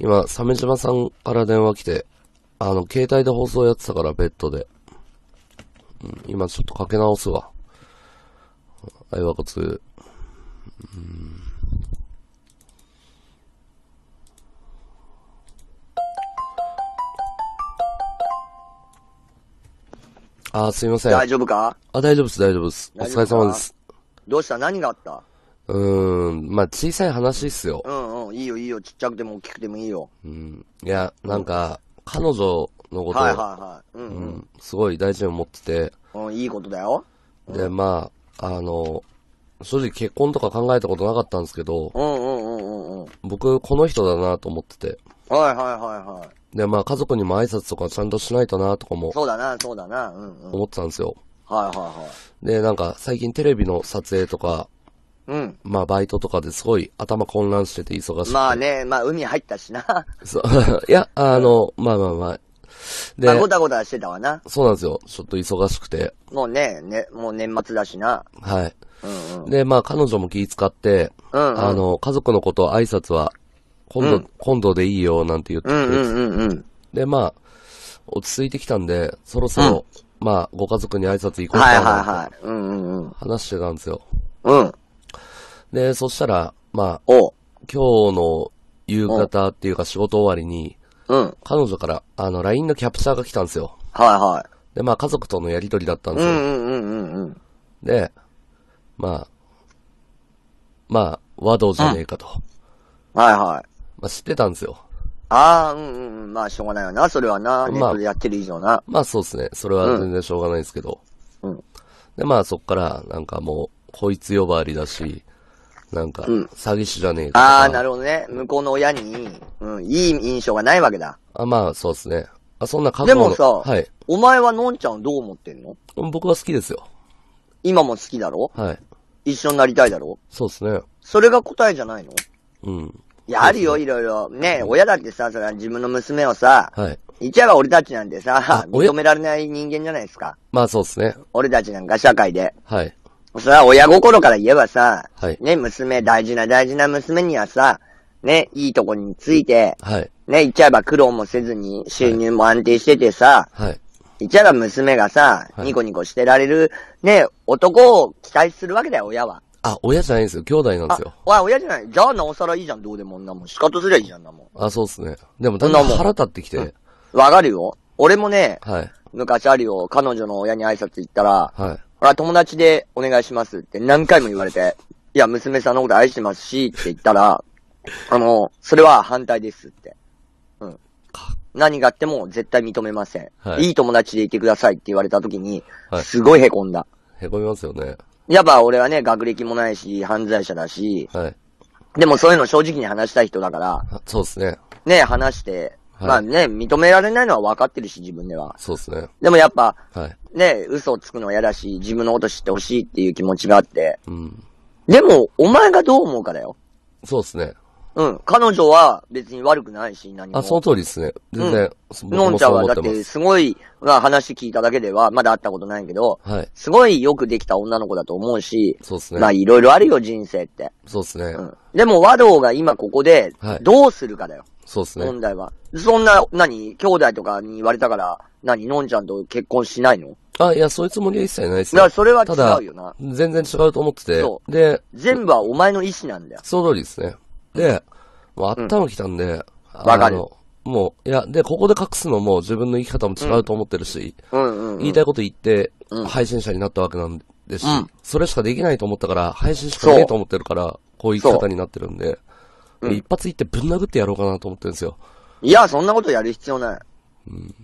今、鮫島さんから電話来て、あの、携帯で放送やってたから、ベッドで。うん、今、ちょっとかけ直すわ。あいわこつ。うんあ、すいません。大丈夫かあ、大丈夫です、大丈夫です。お疲れ様です。どうした何があったうーん、まあ小さい話っすよ。うんうん、いいよいいよ、ちっちゃくても大きくてもいいよ。うん。いや、なんか、彼女のこと、はいはいはい。うん、うん、うん、すごい大事に思ってて。うん、いいことだよ。で、まあ、あの、正直結婚とか考えたことなかったんですけど、うんうんうんうんうん。僕、この人だなと思ってて。はいはいはいはい。で、まあ家族にも挨拶とかちゃんとしないとなとかも。そうだな、そうだな。うん、うん。思ってたんですよ。はいはいはい。で、なんか最近テレビの撮影とか、うん。まあバイトとかですごい頭混乱してて忙しくて。まあね、まあ海入ったしな。そう。いや、あの、まあまあまあ。で、まあ、ごたごたしてたわな。そうなんですよ。ちょっと忙しくて。もうね、ね、もう年末だしな。はい。うんうん、で、まあ彼女も気遣って、うんうん、あの、家族のこと挨拶は、今度、うん、今度でいいよ、なんて言ってくれて、うんうんうんうん。で、まあ、落ち着いてきたんで、そろそろ、まあ、ご家族に挨拶行こうかはいはいはい。うんうんうん。話してたんですよ。うん。で、そしたら、まあ、お今日の夕方っていうか仕事終わりに、うん。彼女から、あの、LINE のキャプチャーが来たんですよ。はいはい。で、まあ、家族とのやりとりだったんですよ。うんうんうんうん。で、まあ、まあ、和道じゃねえかと。うん、はいはい。まあ、知ってたんですよ。ああ、うんうんうん。まあ、しょうがないよな、それはな。ネッやってる以上な。まあ、そうですね。それは全然しょうがないですけど。うん。で、まあ、そっから、なんかもう、こいつ呼ばわりだし、なんか、詐欺師じゃねえか、うん、ああ、なるほどね。向こうの親に、うん、いい印象がないわけだ。あまあ、そうですね。あ、そんな覚悟でもさ、はい。お前はのんちゃんどう思ってんの僕は好きですよ。今も好きだろはい。一緒になりたいだろそうですね。それが答えじゃないのうん。いや、あるよ、いろいろ。ね親だってさ、それは自分の娘をさ、はい。言っちゃえば俺たちなんでさ、認められない人間じゃないですか。まあそうですね。俺たちなんか社会で。はい。それは親心から言えばさ、はい。ね、娘、大事な大事な娘にはさ、ね、いいとこについて、はい。ね、言っちゃえば苦労もせずに収入も安定しててさ、はい。言っちゃえば娘がさ、ニコニコしてられる、ね、男を期待するわけだよ、親は。あ、親じゃないんですよ。兄弟なんですよ。あ、親じゃない。じゃあ、なおさらいいじゃん。どうでもんなもん。仕方すりゃいいじゃんなもん。あ、そうっすね。でも、だんだん腹立ってきて。わ、うん、かるよ。俺もね、はい、昔あるよ。彼女の親に挨拶行ったら、はい、ほら、友達でお願いしますって何回も言われて、いや、娘さんのこと愛してますし、って言ったら、あの、それは反対ですって。うん。何があっても絶対認めません。はい、いい友達でいてくださいって言われた時に、はい、すごい凹んだ。凹みますよね。やっぱ俺はね、学歴もないし、犯罪者だし、はい。でもそういうの正直に話したい人だから、そうですね。ね、話して、はい、まあね、認められないのは分かってるし、自分では。そうですね。でもやっぱ、はい、ね、嘘をつくのは嫌だし、自分のこと知ってほしいっていう気持ちがあって、うん。でも、お前がどう思うかだよ。そうですね。うん。彼女は別に悪くないし、何も。あ、その通りですね。全然、うん、のんちゃんはだって、すごい、まあ話聞いただけでは、まだ会ったことないけど、はい。すごいよくできた女の子だと思うし、そうですね。まあいろいろあるよ、人生って。そうですね。うん。でも和道が今ここで、どうするかだよ。はいそうですね。問題は。そんな、何兄弟とかに言われたから、何のんちゃんと結婚しないのあ、いや、そういうつもりは一切ないですね。いそれは違うよな。全然違うと思ってて。そう。で、全部はお前の意思なんだよ。その通りですね。で、もう頭きたんで、わ、かる。もう、いや、で、ここで隠すのも自分の生き方も違うと思ってるし、言いたいこと言って、配信者になったわけなんですし、それしかできないと思ったから、配信しかねえと思ってるから、こういう生き方になってるんで、一発言ってぶん殴ってやろうかなと思ってるんですよ。いや、そんなことやる必要ない。うん。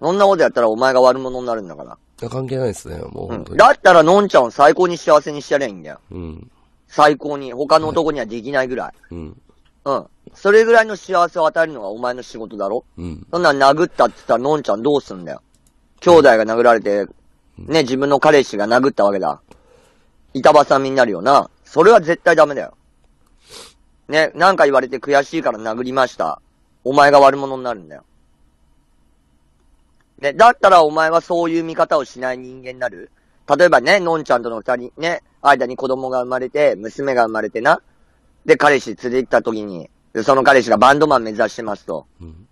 そんなことやったらお前が悪者になるんだから。いや、関係ないですね、もう本当に。だったら、のんちゃんを最高に幸せにしてやれゃいいんうん。最高に。他の男にはできないぐらい。うん。うん。それぐらいの幸せを与えるのがお前の仕事だろうん。そんなん殴ったって言ったら、のんちゃんどうすんだよ。兄弟が殴られて、ね、自分の彼氏が殴ったわけだ。板挟みになるよな。それは絶対ダメだよ。ね、なんか言われて悔しいから殴りました。お前が悪者になるんだよ。ね、だったらお前はそういう見方をしない人間になる。例えばね、のんちゃんとの二人、ね、間に子供が生まれて、娘が生まれてな。で、彼氏連れてきた時に、その彼氏がバンドマン目指してますと。うん、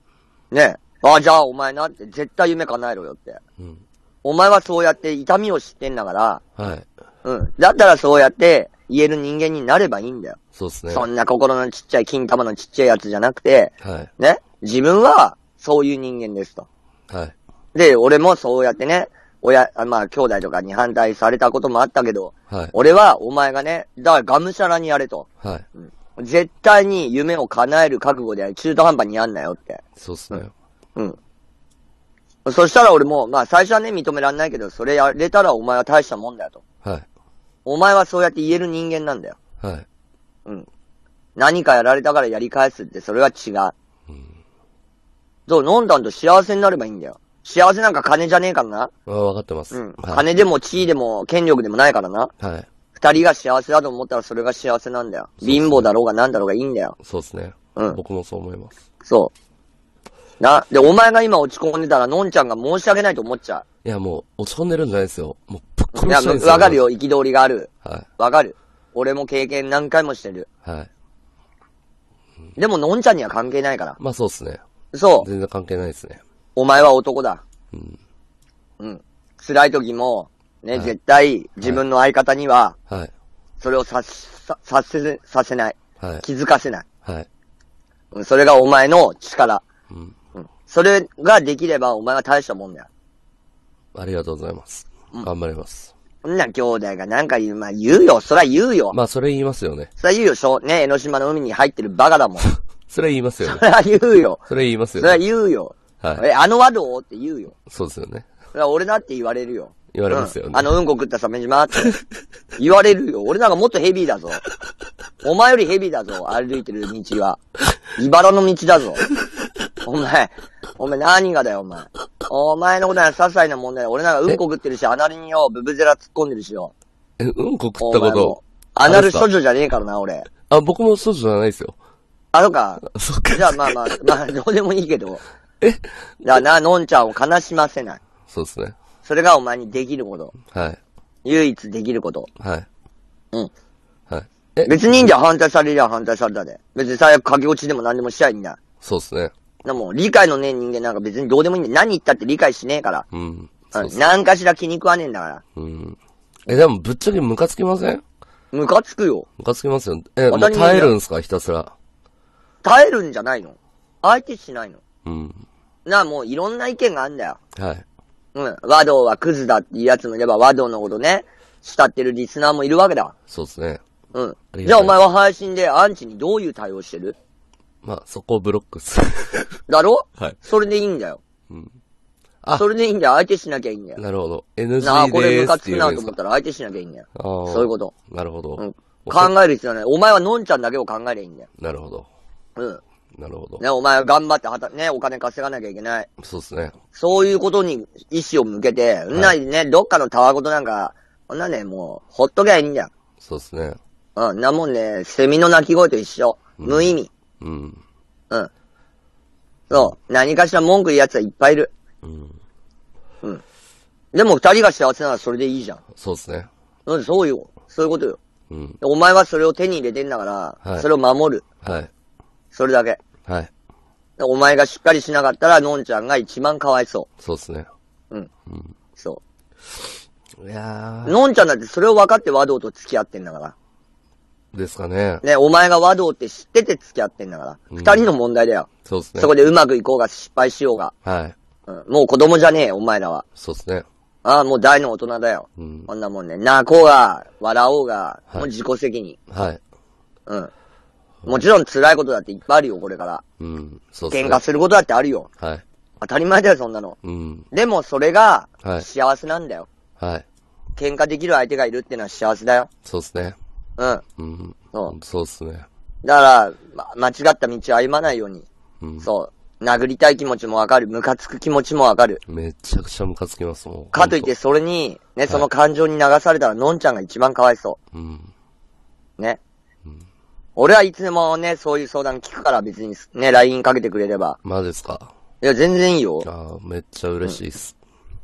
ねああ、じゃあお前なって、絶対夢叶えろよって。うん、お前はそうやって痛みを知ってんだから、はい。うん。だったらそうやって言える人間になればいいんだよ。そうですね。そんな心のちっちゃい、金玉のちっちゃいやつじゃなくて、はい。ね自分はそういう人間ですと。はい。で、俺もそうやってね、親、まあ、兄弟とかに反対されたこともあったけど、はい、俺はお前がね、だからがむしゃらにやれと。はいうん、絶対に夢を叶える覚悟で中途半端にやんなよって。そうっすね。うん。うん、そしたら俺も、まあ最初はね、認めらんないけど、それやれたらお前は大したもんだよと。はい。お前はそうやって言える人間なんだよ。はい。うん。何かやられたからやり返すって、それは違う。うん。そう、飲んだんと幸せになればいいんだよ。幸せなんか金じゃねえからな。うん、わかってます。うん。はい金でも地位でも権力でもないからな。はい。二人が幸せだと思ったらそれが幸せなんだよ。貧乏だろうが何だろうがいいんだよ。そうですね。うん僕もそう思います。そう。な、で、お前が今落ち込んでたら、のんちゃんが申し訳ないと思っちゃう。いや、もう、落ち込んでるんじゃないですよ。もう、ぶっ殺う。いや、いわかる。よ、憤りがある。はい。わかる。俺も経験何回もしてる。い。はい。でも、のんちゃんには関係ないから。まあそうですね。そう。全然関係ないですね。お前は男だ。うん。うん。辛い時も、ね、はい、絶対自分の相方には、はい。それをさ、さ、させ、させない。はい。気づかせない。はい。うん、それがお前の力。うん。うん。それができればお前は大したもんだよ。ありがとうございます。うん、頑張ります。そんな兄弟がなんか言う、まあ言うよ、そら言うよ。まあそれ言いますよね。そら言うよ、しょ、ね、江ノ島の海に入ってるバカだもん。それ言いますよ、ね。そら言うよ。それ言いますよ、ね。そら言うよ。はい。え、あのワドって言うよ。そうですよね。俺だって言われるよ。言われますよね。うん、あのうんこ食った鮫島って。言われるよ。俺なんかもっとヘビーだぞ。お前よりヘビーだぞ。歩いてる道は。茨の道だぞ。お前、お前何がだよ、お前。お前のことは些細な問題だ。俺なんかうんこ食ってるし、アナルによ、ブブゼラ突っ込んでるしよ。え、うんこ食ったことアナル処女じゃねえからな、俺。あ、僕も処女じゃないですよ。あ、そうか。そっか。じゃあまあまあ、まあ、どうでもいいけど。えだな、のんちゃんを悲しませない。そうですね。それがお前にできること。はい。唯一できること。はい。うん。はい。え別にいいんだよ。反対されりゃ反対されたで。別に最悪駆け落ちでも何でもしちゃいんだ。そうですね。でも、理解のねえ人間なんか別にどうでもいいんだよ。何言ったって理解しねえから。うん。うん、何かしら気に食わねえんだから。うん。え、でもぶっちゃけムカつきませんムカつくよ。ムカつきますよ。え、もう耐えるんすかひたすら。耐えるんじゃないの相手しないのなあ、もういろんな意見があんだよ。はい。うん。和道はクズだっていうやつもいれば、和道のことね、慕ってるリスナーもいるわけだ。そうですね。うん。じゃあお前は配信でアンチにどういう対応してるまあ、そこをブロックする。だろはい。それでいいんだよ。うん。あ。それでいいんだよ。相手しなきゃいいんだよ。なるほど。NG ですああ、これムカつくなと思ったら相手しなきゃいいんだよ。ああ。そういうこと。なるほど。うん。考える必要ない。お前はのんちゃんだけを考えりゃいいんだよ。なるほど。うん。なるほど。ね、お前は頑張ってはた、ね、お金稼がなきゃいけない。そうですね。そういうことに意志を向けて、うんなにね、どっかのたわごとなんか、こんなね、もう、ほっときゃいいんだよ。そうですね。うん、なもんね、セミの鳴き声と一緒。無意味。うん。うん。そう。何かしら文句言う奴はいっぱいいる。うん。でも二人が幸せならそれでいいじゃん。そうですね。うん、そうよ。そういうことよ。うん。お前はそれを手に入れてんだから、はいそれを守る。はい。それだけ。はい。お前がしっかりしなかったら、のんちゃんが一番かわいそう。そうですね。うん。うん、そう。いやのんちゃんだってそれを分かって和道と付き合ってんだから。ですかね。ね、お前が和道って知ってて付き合ってんだから。二、うん、人の問題だよ。そうですね。そこでうまくいこうが失敗しようが。はい。うん、もう子供じゃねえよ、お前らは。そうですね。ああ、もう大の大人だよ。うん。こんなもんね。泣こうが、笑おうが、はい、もう自己責任。はい。うん。もちろん辛いことだっていっぱいあるよ、これから。うん。そう喧嘩することだってあるよ。はい。当たり前だよ、そんなの。うん。でも、それが、幸せなんだよ。はい。喧嘩できる相手がいるってのは幸せだよ。そうっすね。うん。うん。そう。そうっすね。だから、ま、間違った道歩まないように。うん。そう。殴りたい気持ちもわかる。ムカつく気持ちもわかる。めちゃくちゃムカつきますもう。かといって、それに、ね、その感情に流されたら、のんちゃんが一番かわいそう。うん。ね。俺はいつでもね、そういう相談聞くから別にね、LINE かけてくれれば。マジですか。いや、全然いいよ。ああ、めっちゃ嬉しいっす、うん、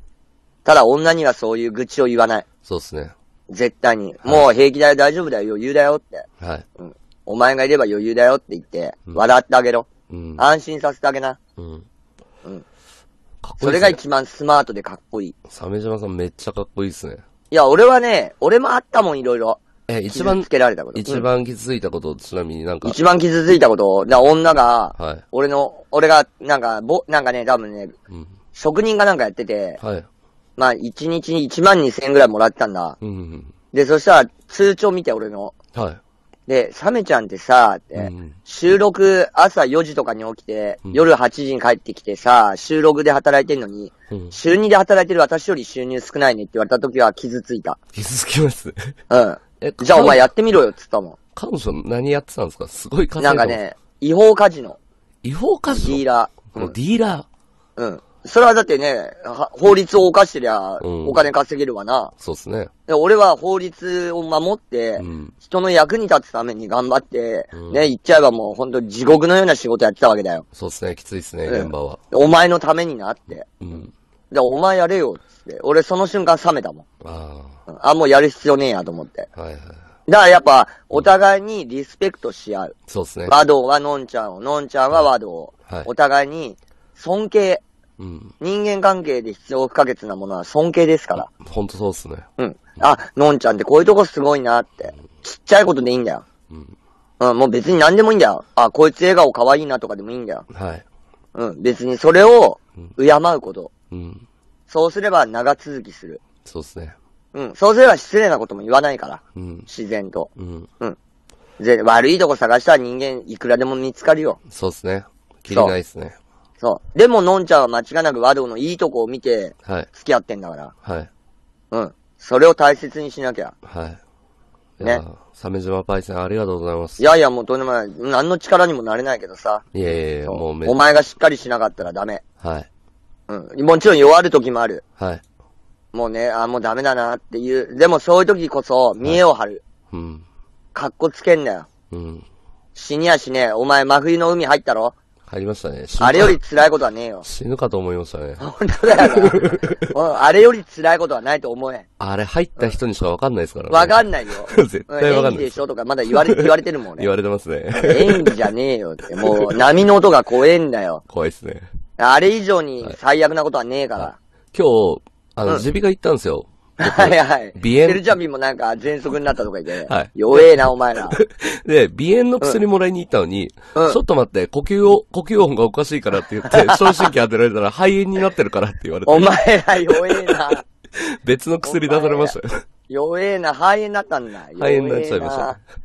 ただ女にはそういう愚痴を言わない。そうっすね。絶対に。もう平気だよ、大丈夫だよ、余裕だよって。はい。うん。お前がいれば余裕だよって言って、うん、笑ってあげろ。うん。安心させてあげな。うん。うん。かっこいい、ね、それが一番スマートでかっこいい。鮫島さんめっちゃかっこいいっすね。いや、俺はね、俺もあったもん、いろいろ。え、一番つ、けられたこと。一番傷ついたこと、ちなみになんか。一番傷ついたこと、だ女が、はい。俺の、俺が、なんか、ぼ、なんかね、多分ね、うん。職人がなんかやってて、はい。まあ、一日に1万2千円ぐらいもらったんだ。うんうんで、そしたら、通帳見て、俺の。はい。で、サメちゃんってさ、って、うん収録朝4時とかに起きて、うん夜8時に帰ってきてさ、収録で働いてんのに、うん。週2で働いてる私より収入少ないねって言われた時は傷ついた。傷つきます。うん。じゃあお前やってみろよっつったもん。彼女何やってたんですかすごい稼いなんかね、違法カジノ。違法カジノディーラー。うディーラー、うん、それはだってね、法律を犯してりゃ、お金稼げるわな。うん、そうっすね。俺は法律を守って、人の役に立つために頑張って、うん、ね、言っちゃえばもう本当地獄のような仕事やってたわけだよ。そうっすね、きついっすね、現場は。お前のためになって。うんじゃあお前やれよって。俺その瞬間冷めたもん。ああ、もうやる必要ねえやと思って。はいはい。だからやっぱ、お互いにリスペクトし合う。そうですね。和道はのんちゃんを、のんちゃんは和道を。はい、お互いに尊敬。うん、人間関係で必要不可欠なものは尊敬ですから。ほんとそうっすね。うん。あ、のんちゃんってこういうとこすごいなって。ちっちゃいことでいいんだよ。うん。うん、もう別に何でもいいんだよ。あ、こいつ笑顔かわいいなとかでもいいんだよ。はい。うん、別にそれを敬うこと。うん。そうすれば長続きする。そうですね。うん。そうすれば失礼なことも言わないから。うん。自然と。うん。うん。悪いとこ探したら人間いくらでも見つかるよ。そうですね。きりないですねそ。そう。でも、のんちゃんは間違いなくワドのいいとこを見て、はい。付き合ってんだから。はい。うん。それを大切にしなきゃ。はい。ね。鮫島パイセンありがとうございます。いやいや、もうとんでもない。何の力にもなれないけどさ。いやいやいや、もうお前がしっかりしなかったらダメ。はい。うん。もちろん弱る時もある。はい。もうね、あ、もうダメだなっていう。でもそういう時こそ、見栄を張る。はい、うん。かっこつけんなよ。うん。死にやしねえ。お前、真冬の海入ったろ入りましたね。あれより辛いことはねえよ。死ぬかと思いましたね。本当だようん。あれより辛いことはないと思え。あれ入った人にしかわかんないですからね。わかんないよ。絶対わかんない。演技でしょとかまだ言われ、言われてるもんね。言われてますね。演技じゃねえよって。もう、波の音が怖えんだよ。怖いっすね。あれ以上に最悪なことはねえから。今日、あの、ジビが行ったんですよ。はいはい。鼻炎。セルジャミもなんか喘息になったとか言って、はい、弱えな、お前ら。で、鼻炎の薬もらいに行ったのに、うん、ちょっと待って、呼吸を、呼吸音がおかしいからって言って、聴診器当てられたら肺炎になってるからって言われて。お前ら弱えな。別の薬出されましたよ。弱えな、肺炎になったんだ。肺炎になっちゃいまし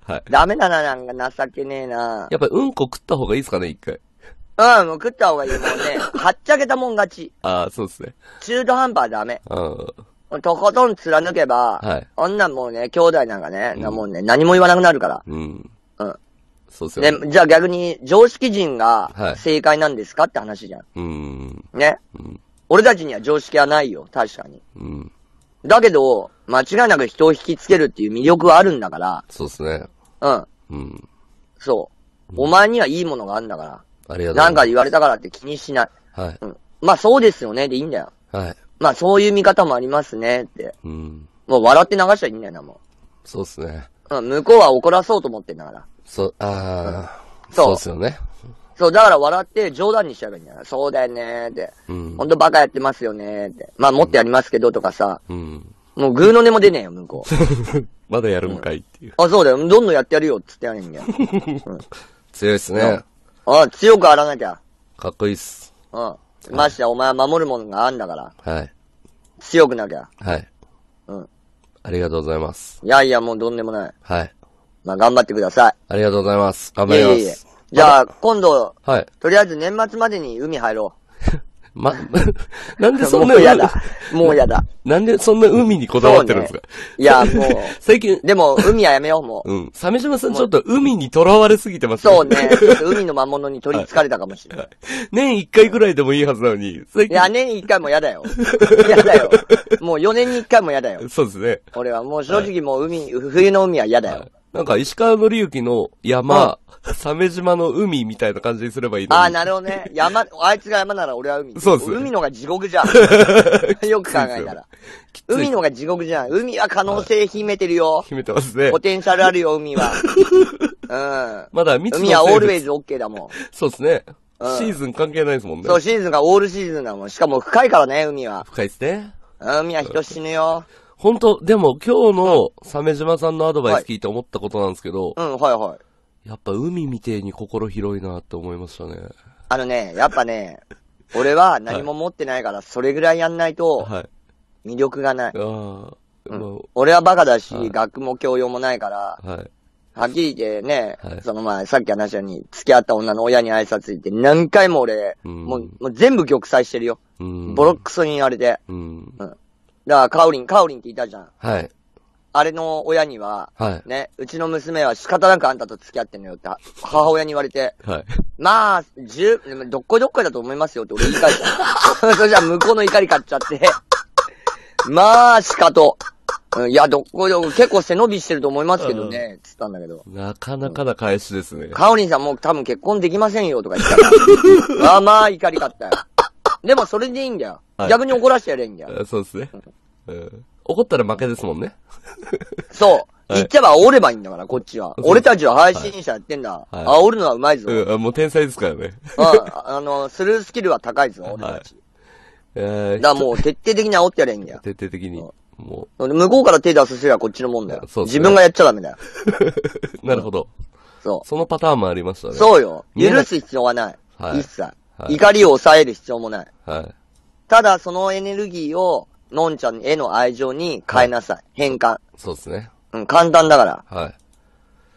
た。はい。ダメだな、なんか情けねえな。やっぱうんこ食った方がいいですかね、一回。うん、もう食った方がいい。もうね、はっちゃけたもん勝ち。ああ、そうっすね。中途半端はダメ。うん。とことん貫けば、はい。女もうね、兄弟なんかね、うん、もうね、何も言わなくなるから。うん。うん。そうっすよね。で、じゃあ逆に、常識人が正解なんですか、って話じゃん。うん。ね。うん。俺たちには常識はないよ、確かに。うん。だけど、間違いなく人を引きつけるっていう魅力はあるんだから。そうっすね。うん。うん。そう。お前にはいいものがあるんだから。ありがとうなんか言われたからって気にしない。はい。うん、まあそうですよね、でいいんだよ。はい。まあそういう見方もありますね、って。うん。もう笑って流しちゃいいんだよな、もう。そうっすね。うん、向こうは怒らそうと思ってんだから。そう、ああ、うん、そうっすよね。そう、だから笑って冗談にしちゃえばいいんだよ。そうだよねーって。うん。ほんとバカやってますよねーって。まあ持ってやりますけどとかさ。うん。もうグーの音も出ねえよ、向こう。まだやるんかいっていう、うん、あ、そうだよ。どんどんやってやるよ、っつってやるんだよ。うん、強いっすね。あ強くあらなきゃ。かっこいいっす。うん。ましてや、お前は守るものがあんだから。はい。強くなきゃ。はい。うん。ありがとうございます。いやいや、もうどんでもない。はい。まあ、頑張ってください。ありがとうございます。頑張ります。いえいえ。じゃあ、今度、はい。とりあえず年末までに海入ろう。ま、なんでそんな、もうやだ。もうやだ。なんでそんな海にこだわってるんですか、ね、いや、もう。最近。でも、海はやめよう、もう。うん。鮫島さんちょっと海に囚われすぎてますね。そうね。海の魔物に取り憑かれたかもしれない。はい、年一回ぐらいでもいいはずなのに。最近いや、年一回もやだよ。やだよ。もう4年に一回もやだよ。そうですね。俺はもう正直もう海、はい、冬の海はやだよ。はいなんか石川紀之の山、鮫島の海みたいな感じにすればいいのああ、なるほどね。山、あいつが山なら俺は海。そうです海のが地獄じゃん。よく考えたら。海のが地獄じゃん。海は可能性秘めてるよ。秘めてますね。ポテンシャルあるよ、海は。うん。まだ未知の海はオールウェイズオッケーだもん。そうですね。シーズン関係ないですもんね。そう、シーズンがオールシーズンだもん。しかも深いからね、海は。深いっすね。海は人死ぬよ。本当でも今日の鮫島さんのアドバイス聞いて思ったことなんですけど、うん、はいはい。やっぱ海みてえに心広いなって思いましたね。あのね、やっぱね、俺は何も持ってないから、それぐらいやんないと、魅力がない。あうん、俺はバカだし、はい、学も教養もないから、はい、はっきり言ってね、はい、その前、さっき話したように、付き合った女の親に挨拶行って、何回も俺、うん、もうもう全部玉砕してるよ。うん、ボロックソに言われて。うん、うんだから、カオリン、カオリンっていたじゃん。はい。あれの親には、はい。ね、うちの娘は仕方なくあんたと付き合ってんのよって、母親に言われて、はい。まあ、十、どっこいどっこいだと思いますよって俺言い返した。それじゃ向こうの怒り買っちゃって、まあ、仕方。いや、どっこいどっこい、結構背伸びしてると思いますけどね、つったんだけど。なかなかな返しですね。かおりんさんもう多分結婚できませんよとか言ったら、まあまあ怒り買ったよ。でもそれでいいんだよ。はい、逆に怒らしてやれんじゃん。そうですね、うん。怒ったら負けですもんね。そう。言っちゃば煽ればいいんだから、こっちは。俺たちは配信者やってんだ。はい、煽るのはうまいぞ。うん、もう天才ですからね。ああの、スルースキルは高いぞ、俺たち。はい、だからもう徹底的に煽ってやれんじゃん。徹底的に。もう。向こうから手出すすりゃこっちのもんだよ。そう、ね、自分がやっちゃダメだよ。なるほど。そう。そのパターンもありましたね。そうよ。許す必要はない。はい、一切、はい。怒りを抑える必要もない。はい。ただそのエネルギーを、のんちゃんへの愛情に変えなさい。変換。そうですね。うん、簡単だから。は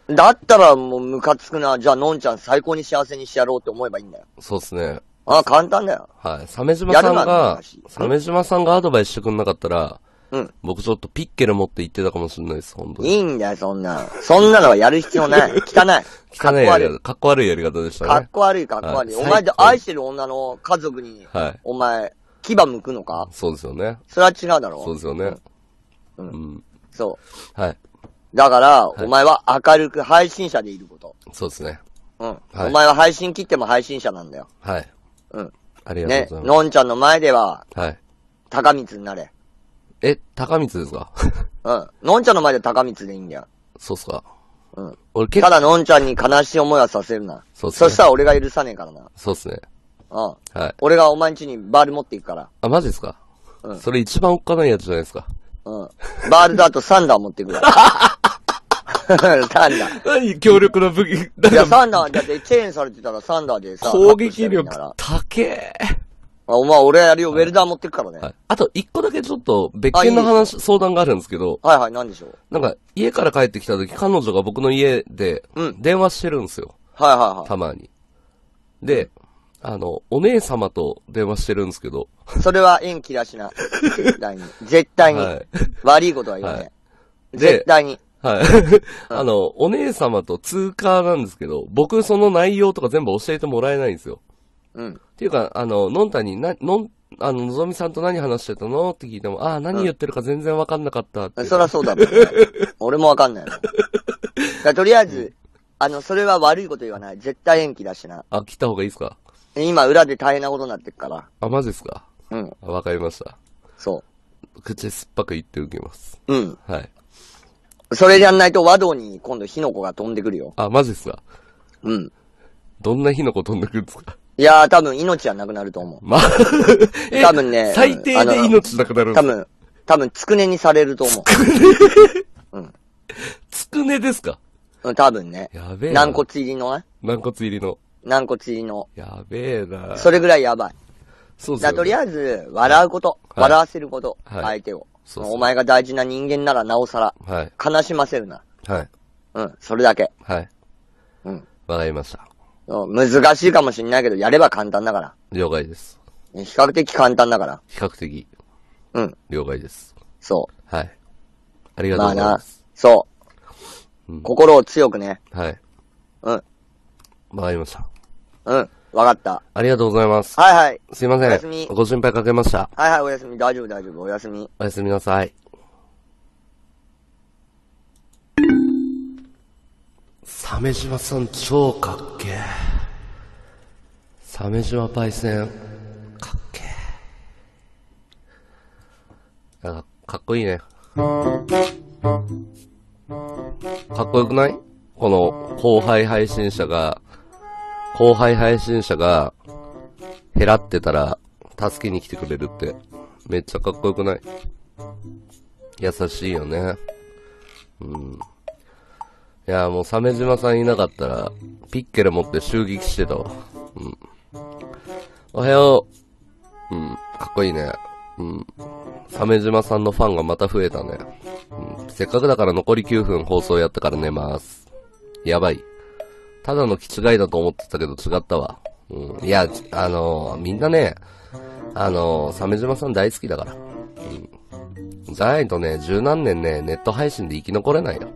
い。だったらもうムカつくな。じゃあのんちゃん最高に幸せにしてやろうって思えばいいんだよ。そうですね。ああ、簡単だよ。はい。鮫島さんが鮫島さんがアドバイスしてくんなかったら、うん。僕ちょっとピッケル持って行ってたかもしれないです、本当に。いいんだよ、そんなそんなのはやる必要ない。汚い。汚いやり方、かっこ悪いやり方でしたかっ。こ悪い、かっこ悪い。はいお前で愛してる女の家族に、はいお前、牙剥くのかそうですよね。それは違うだろう。そうですよね。うん。そうはい。だから、お前は明るく配信者でいること。そうですね。うん。はいお前は配信切っても配信者なんだよ。はい。うん。ありがね、とうございまのんちゃんの前では、はい。高光になれ。え、高光ですかうん。のんちゃんの前で高光でいいんだよ。そうっすか。うん。俺結ただのんちゃんに悲しい思いはさせるな。そうっすねそしたら俺が許さねえからな。そうっすね。うん。はい。俺がお前ん家にバール持っていくから。あ、マジですか、うんそれ一番おっかないやつじゃないですか。うん。バールとあとサンダー持っていくから。サンダー。何強力な武器。いや、サンダー、だってチェーンされてたらサンダーでさ、攻撃力カ高え。あお前俺やるよ、ウェルダー持ってくからね。はい、あと、一個だけちょっと、別件のいい話、相談があるんですけど、はい、はなんでしょう。なんか、家から帰ってきた時、彼女が僕の家でう、ん電話してるんですよ。はいはいはい。たまに。で、あの、お姉様と電話してるんですけど。それは縁切らしな。絶対に。絶対に。はい、悪いことは言わない。絶対に。はい。あの、お姉様と通過なんですけど、僕その内容とか全部教えてもらえないんですよ。うん。っていうか、あの、のんたにな、のん、あの、のぞみさんと何話してたのって聞いても、ああ、何言ってるか全然わかんなかったって、うん。そりゃそうだもん、ね、俺もわかんないもん。とりあえず、あの、それは悪いこと言わない。絶対延期だしな。あ、来た方がいいですか今、裏で大変なことになってっから。あ、マジですかうん。あわかりました。そう。口酸っぱく言っておきます。う。ん。はい。それじゃないと和道に今度火の粉が飛んでくるよ。あ、マジですかうん。どんな火の粉飛んでくるんですかいやー、多分命はなくなると思う。ま、あ、多分ね最低で命なくなるんで多すか分、多分、つくねにされると思う。つくねですかう。ん、多分ね。やべえ軟骨入りのね。軟骨入りの。軟骨の。やべえな。それぐらいやばい。そうですとりあえず、笑うこと、はい、笑わせること、はい、相手を。そうお前が大事な人間ならなおさら、はい、悲しませるな。はい。うん、それだけ。はい。うん。わかりました。難しいかもしんないけど、やれば簡単だから。了解です。比較的簡単だから。比較的。うん。了解です。そう。はい。ありがとうございます。まあ、そう、うん。心を強くね。はい。うん。わかりました。うん。わかった。ありがとうございます。はいはい。すいません。おやすみ。ご心配かけました。はいはい、おやすみ。大丈夫大丈夫。おやすみ。おやすみなさい。鮫島さん超かっけえ。鮫島パイセン、かっけえ。なんか、かっこいいね。かっこよくないこの後輩配信者が、後輩配信者が、減らってたら、助けに来てくれるって、めっちゃかっこよくない優しいよね。うん。いや、もう、鮫島さんいなかったら、ピッケル持って襲撃してたわ。うん。おはよう。うん、かっこいいね。うん。鮫島さんのファンがまた増えたね。うん。せっかくだから残り9分放送やったから寝ます。やばい。ただの気違いだと思ってたけど違ったわ。うん。いや、あのみんなね、あのー、鮫島さん大好きだから。うん。じいとね、十何年ね、ネット配信で生き残れないよ。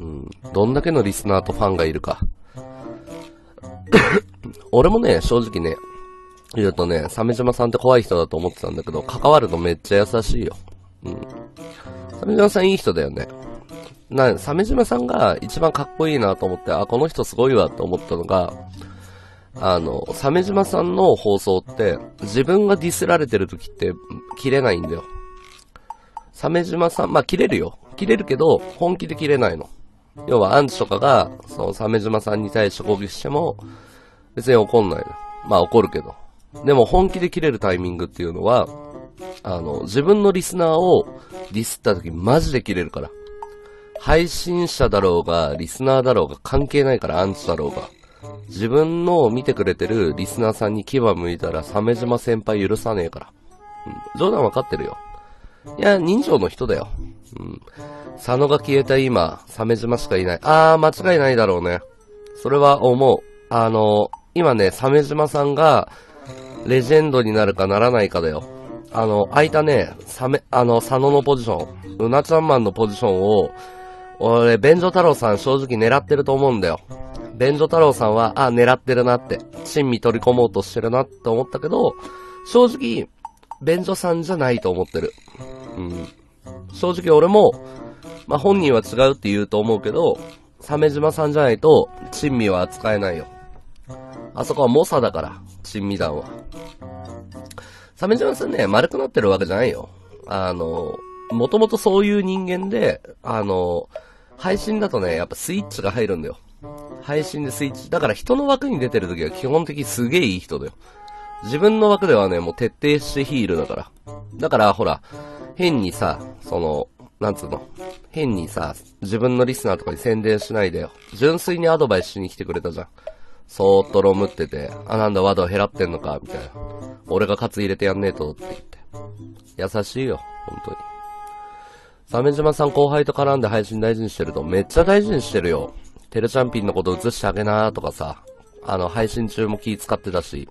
うん。どんだけのリスナーとファンがいるか。俺もね、正直ね、言うとね、鮫島さんって怖い人だと思ってたんだけど、関わるとめっちゃ優しいよ。うん。鮫島さんいい人だよね。な、鮫島さんが一番かっこいいなと思って、あ、この人すごいわと思ったのが、あの、鮫島さんの放送って、自分がディスられてる時って、切れないんだよ。鮫島さん、まあ、切れるよ。切れるけど、本気で切れないの。要は、アンチとかが、その、鮫島さんに対して攻撃しても、別に怒んないの。まあ、怒るけど。でも、本気で切れるタイミングっていうのは、あの、自分のリスナーをディスった時、マジで切れるから。配信者だろうが、リスナーだろうが、関係ないからアンチだろうが。自分の見てくれてるリスナーさんに牙向いたら、鮫島先輩許さねえから。うん、冗談わかってるよ。いや、人情の人だよ。うん。佐野が消えた今、鮫島しかいない。あー、間違いないだろうね。それは思う。あの、今ね、鮫島さんが、レジェンドになるかならないかだよ。あの、空いたね、サメ、あの、佐野のポジション、うなちゃんマンのポジションを、俺、弁ン太郎さん正直狙ってると思うんだよ。弁ン太郎さんは、あ、狙ってるなって、珍味取り込もうとしてるなって思ったけど、正直、弁ンさんじゃないと思ってる。うん。正直俺も、まあ、本人は違うって言うと思うけど、鮫島さんじゃないと、珍味は扱えないよ。あそこは猛者だから、珍味団は。鮫島さんね、丸くなってるわけじゃないよ。あの、もともとそういう人間で、あの、配信だとね、やっぱスイッチが入るんだよ。配信でスイッチ。だから人の枠に出てる時は基本的にすげえいい人だよ。自分の枠ではね、もう徹底してヒールだから。だから、ほら、変にさ、その、なんつうの、変にさ、自分のリスナーとかに宣伝しないでよ。純粋にアドバイスしに来てくれたじゃん。そーっとロムってて、あ、なんだ、ワードを減らってんのか、みたいな。俺がカツ入れてやんねえと、って言って。優しいよ、本当に。鮫島さん後輩と絡んで配信大事にしてると、めっちゃ大事にしてるよ。テレチャンピンのこと映してあげなーとかさ、あの、配信中も気使ってたし、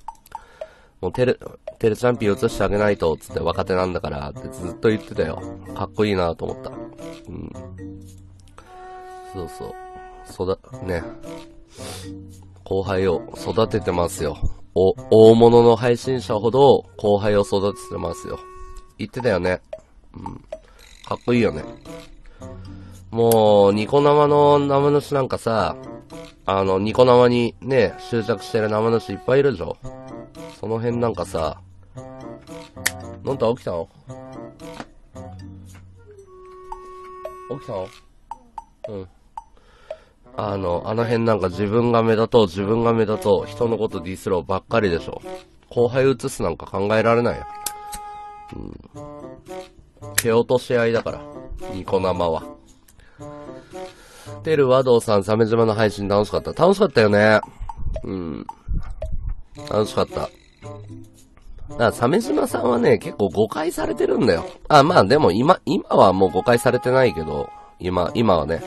もうテレ、テレチャンピン映してあげないと、つって若手なんだからってずっと言ってたよ。かっこいいなと思った。うん。そうそう。そうだ、ね。後輩を育ててますよ。お、大物の配信者ほど後輩を育ててますよ。言ってたよね。うん。かっこいいよね。もう、ニコ生の生主なんかさ、あの、ニコ生にね、執着してる生主いっぱいいるでしょ。その辺なんかさ、のんた起きたの起きたのうん。あの、あの辺なんか自分が目立とう、自分が目立とう、人のことディスろうばっかりでしょ。後輩移すなんか考えられないよ。うん。蹴落とし合いだから、ニコ生は。てる和道さん、鮫島の配信楽しかった。楽しかったよね。うん。楽しかった。だ鮫島さんはね、結構誤解されてるんだよ。あ、まあでも今、今はもう誤解されてないけど、今、今はね、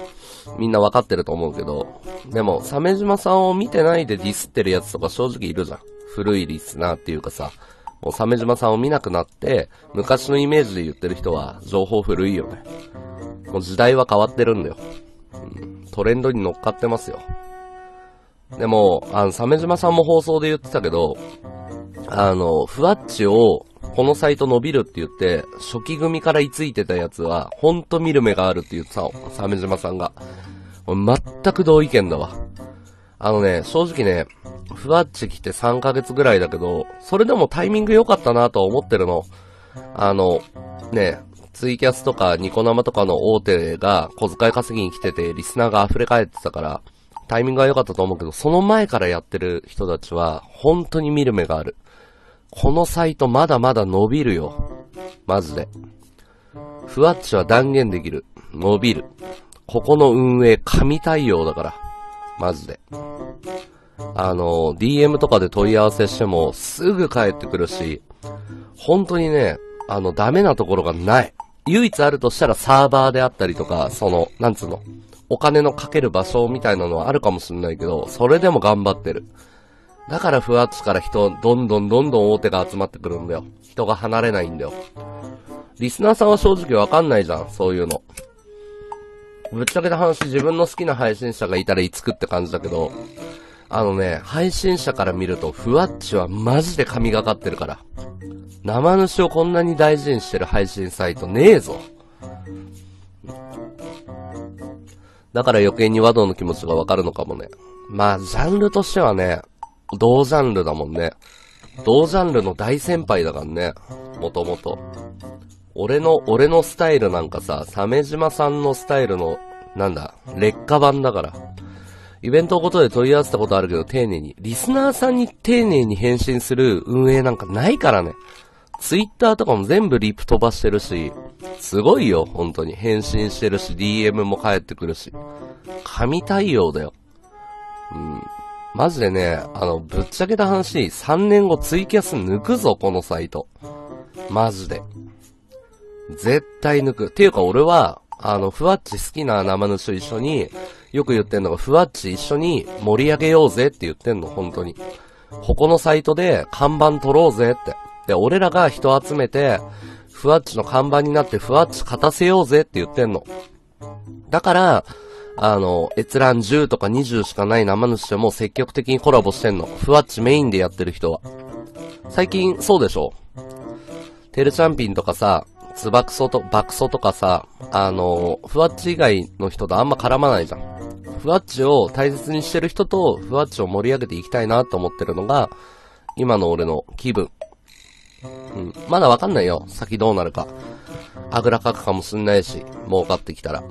みんなわかってると思うけど、でも、鮫島さんを見てないでディスってるやつとか正直いるじゃん。古いリスナーっていうかさ、もサメ島さんを見なくなって、昔のイメージで言ってる人は情報古いよね。もう時代は変わってるんだよ。うん、トレンドに乗っかってますよ。でも、あの、サメ島さんも放送で言ってたけど、あの、ふわっちをこのサイト伸びるって言って、初期組から居ついてたやつは、ほんと見る目があるって言ってたの、サメ島さんが。全く同意見だわ。あのね、正直ね、ふわっち来て3ヶ月ぐらいだけど、それでもタイミング良かったなと思ってるの。あの、ね、ツイキャスとかニコ生とかの大手が小遣い稼ぎに来てて、リスナーが溢れ返ってたから、タイミングは良かったと思うけど、その前からやってる人たちは、本当に見る目がある。このサイトまだまだ伸びるよ。マジで。ふわっちは断言できる。伸びる。ここの運営、神対応だから。マジで。あの、DM とかで問い合わせしても、すぐ帰ってくるし、本当にね、あの、ダメなところがない。唯一あるとしたらサーバーであったりとか、その、なんつうの、お金のかける場所みたいなのはあるかもしんないけど、それでも頑張ってる。だからふわっちから人、どんどんどんどん大手が集まってくるんだよ。人が離れないんだよ。リスナーさんは正直わかんないじゃん、そういうの。ぶっちゃけた話、自分の好きな配信者がいたらいつくって感じだけど、あのね、配信者から見ると、ふわっちはマジで神がかってるから。生主をこんなに大事にしてる配信サイトねえぞ。だから余計に和道の気持ちがわかるのかもね。まあ、ジャンルとしてはね、同ジャンルだもんね。同ジャンルの大先輩だからね。もともと。俺の、俺のスタイルなんかさ、鮫島さんのスタイルの、なんだ、劣化版だから。イベントごとで問い合わせたことあるけど、丁寧に。リスナーさんに丁寧に返信する運営なんかないからね。ツイッターとかも全部リプ飛ばしてるし、すごいよ、本当に。返信してるし、DM も返ってくるし。神対応だよ。うん。マジでね、あの、ぶっちゃけた話、3年後ツイキャス抜くぞ、このサイト。マジで。絶対抜く。ていうか俺は、あの、ふわっち好きな生主と一緒に、よく言ってんのが、ふわっち一緒に盛り上げようぜって言ってんの、本当に。ここのサイトで看板取ろうぜって。で、俺らが人集めて、ふわっちの看板になってふわっち勝たせようぜって言ってんの。だから、あの、閲覧10とか20しかない生主でも積極的にコラボしてんの。ふわっちメインでやってる人は。最近、そうでしょテルチャンピンとかさ、つばくそと、爆走とかさ、あの、ふわっち以外の人とあんま絡まないじゃん。ふわっちを大切にしてる人と、ふわっちを盛り上げていきたいなと思ってるのが、今の俺の気分。うん。まだわかんないよ。先どうなるか。あぐらかくかもしんないし、儲かってきたら。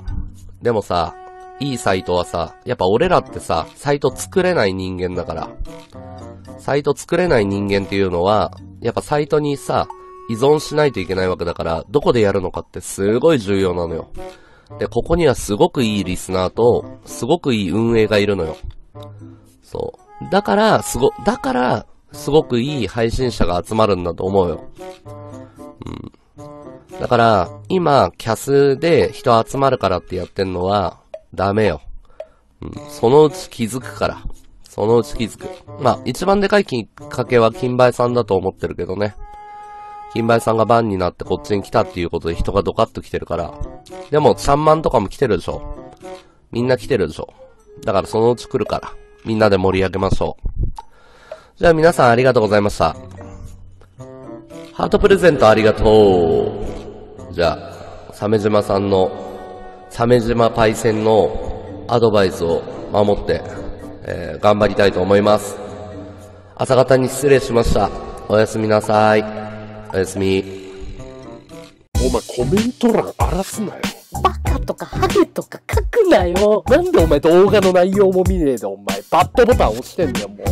でもさ、いいサイトはさ、やっぱ俺らってさ、サイト作れない人間だから。サイト作れない人間っていうのは、やっぱサイトにさ、依存しないといけないわけだから、どこでやるのかってすごい重要なのよ。で、ここにはすごくいいリスナーと、すごくいい運営がいるのよ。そう。だから、すご、だから、すごくいい配信者が集まるんだと思うよ。うん。だから、今、キャスで人集まるからってやってんのは、ダメよ。うん。そのうち気づくから。そのうち気づく。まあ、一番でかいきっかけは金梅さんだと思ってるけどね。金梅さんがバンになってこっちに来たっていうことで人がドカッと来てるから。でも、3万とかも来てるでしょ。みんな来てるでしょ。だからそのうち来るから。みんなで盛り上げましょう。じゃあ皆さんありがとうございました。ハートプレゼントありがとう。じゃあ、鮫島さんの、鮫島パイセンのアドバイスを守って、えー、頑張りたいと思います。朝方に失礼しました。おやすみなさい。おやすみ。お前コメント欄荒らすなよ。バカとかハゲとか書くなよ。なんでお前動画の内容も見ねえでお前バットボタン押してんだよもう。